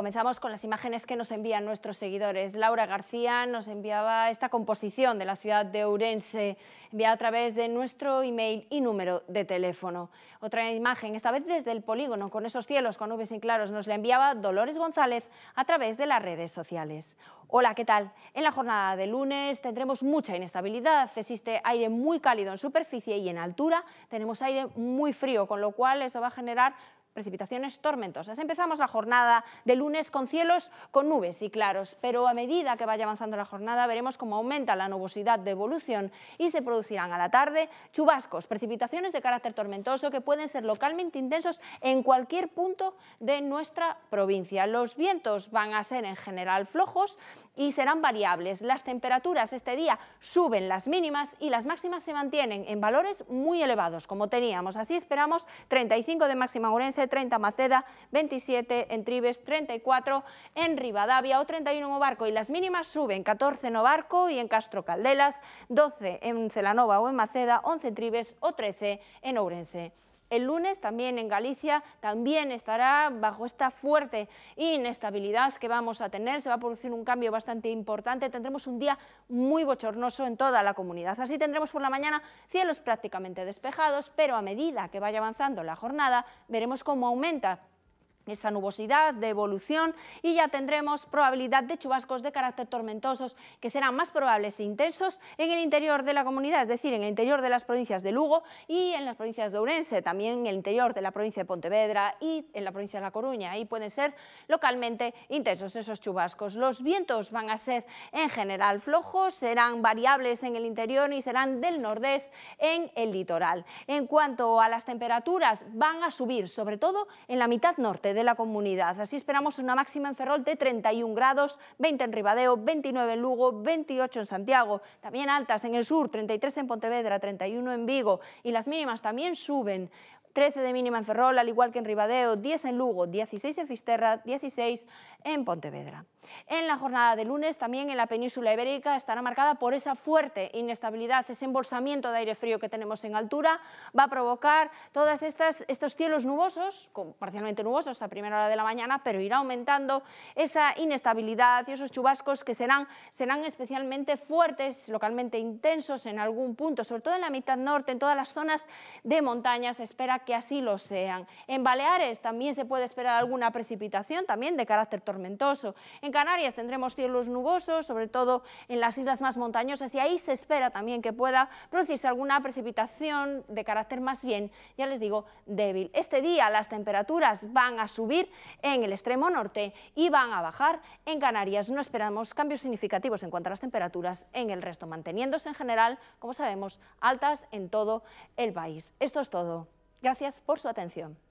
Comenzamos con las imágenes que nos envían nuestros seguidores. Laura García nos enviaba esta composición de la ciudad de Ourense, enviada a través de nuestro email y número de teléfono. Otra imagen, esta vez desde el polígono, con esos cielos con nubes claros, nos la enviaba Dolores González a través de las redes sociales. Hola, ¿qué tal? En la jornada de lunes tendremos mucha inestabilidad. Existe aire muy cálido en superficie y en altura tenemos aire muy frío, con lo cual eso va a generar precipitaciones tormentosas. Empezamos la jornada de lunes con cielos con nubes y claros, pero a medida que vaya avanzando la jornada veremos cómo aumenta la nubosidad de evolución y se producirán a la tarde chubascos, precipitaciones de carácter tormentoso que pueden ser localmente intensos en cualquier punto de nuestra provincia. Los vientos van a ser en general flojos y serán variables. Las temperaturas este día suben las mínimas y las máximas se mantienen en valores muy elevados como teníamos. Así esperamos 35 de máxima Orense, 30 Maceda, 27 en Tribes, 34 en Rivadavia o 31 en Obarco. Y las mínimas suben, 14 en Obarco y en Castro Caldelas, 12 en Celanova o en Maceda, 11 en Tribes o 13 en Ourense. El lunes también en Galicia también estará bajo esta fuerte inestabilidad que vamos a tener. Se va a producir un cambio bastante importante. Tendremos un día muy bochornoso en toda la comunidad. Así tendremos por la mañana cielos prácticamente despejados, pero a medida que vaya avanzando la jornada veremos cómo aumenta esa nubosidad de evolución y ya tendremos probabilidad de chubascos de carácter tormentosos que serán más probables e intensos en el interior de la comunidad, es decir, en el interior de las provincias de Lugo y en las provincias de Ourense, también en el interior de la provincia de Pontevedra y en la provincia de La Coruña. Ahí pueden ser localmente intensos esos chubascos. Los vientos van a ser en general flojos, serán variables en el interior y serán del nordés en el litoral. En cuanto a las temperaturas, van a subir, sobre todo en la mitad norte de la comunidad. Así esperamos una máxima en Ferrol de 31 grados, 20 en Ribadeo, 29 en Lugo, 28 en Santiago, también altas en el sur, 33 en Pontevedra, 31 en Vigo y las mínimas también suben. 13 de mínima en Ferrol, al igual que en Ribadeo, 10 en Lugo, 16 en Fisterra, 16 en Pontevedra. En la jornada de lunes también en la península ibérica estará marcada por esa fuerte inestabilidad, ese embolsamiento de aire frío que tenemos en altura, va a provocar todos estos cielos nubosos, parcialmente nubosos a primera hora de la mañana, pero irá aumentando esa inestabilidad y esos chubascos que serán, serán especialmente fuertes, localmente intensos en algún punto, sobre todo en la mitad norte, en todas las zonas de montaña se espera que así lo sean. En Baleares también se puede esperar alguna precipitación, también de carácter tormentoso. En Canarias tendremos cielos nubosos, sobre todo en las islas más montañosas, y ahí se espera también que pueda producirse alguna precipitación de carácter más bien, ya les digo, débil. Este día las temperaturas van a subir en el extremo norte y van a bajar en Canarias. No esperamos cambios significativos en cuanto a las temperaturas en el resto, manteniéndose en general, como sabemos, altas en todo el país. Esto es todo. Gracias por su atención.